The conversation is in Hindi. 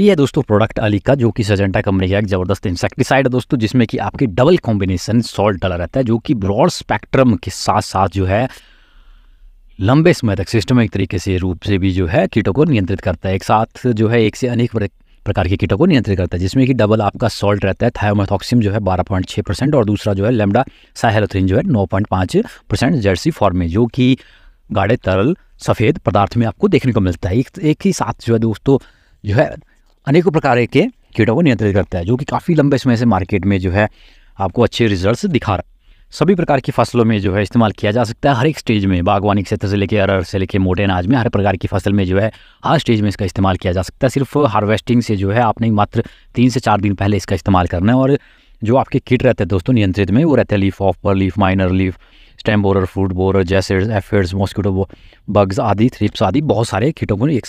ये है दोस्तों प्रोडक्ट अली का जो कि सजेंटा कंपनी का एक जबरदस्त इंसेक्टिसाइड है दोस्तों जिसमें कि आपके डबल कॉम्बिनेशन सॉल्ट डाला रहता है जो कि ब्रॉड स्पेक्ट्रम के साथ साथ जो है लंबे समय तक सिस्टमिक तरीके से रूप से भी जो है कीटों को नियंत्रित करता है एक साथ जो है एक से अनेक प्रकार के कीटों को नियंत्रित करता है जिसमें कि डबल आपका सॉल्ट रहता है थायोमेथॉक्सिम जो है 12.6 परसेंट और दूसरा जो है लेमडा साहेलोथिन जो है 9.5 परसेंट जर्सी फॉर्म में जो कि गाढ़े तरल सफ़ेद पदार्थ में आपको देखने को मिलता है एक, एक ही साथ जो है दोस्तों जो है अनेकों प्रकार के कीटों को नियंत्रित करता है जो कि काफ़ी लंबे समय से मार्केट में जो है आपको अच्छे रिजल्ट दिखा रहा है सभी प्रकार की फसलों में जो है इस्तेमाल किया जा सकता है हर एक स्टेज में बागवानी क्षेत्र से लेकर अरहर से लेकर मोटे अनाज में हर प्रकार की फसल में जो है हर स्टेज में इसका इस्तेमाल किया जा सकता है सिर्फ हार्वेस्टिंग से जो है आपने मात्र तीन से चार दिन पहले इसका इस्तेमाल करना है और जो आपके किट रहते हैं दोस्तों नियंत्रित में वो रहते हैं लीफ ऑफ पर leaf miner leaf stem borer fruit borer जैसे एफेड्स मॉस्किटो बग्स आदि थ्रिप्स आदि बहुत सारे कीटों को एक साथ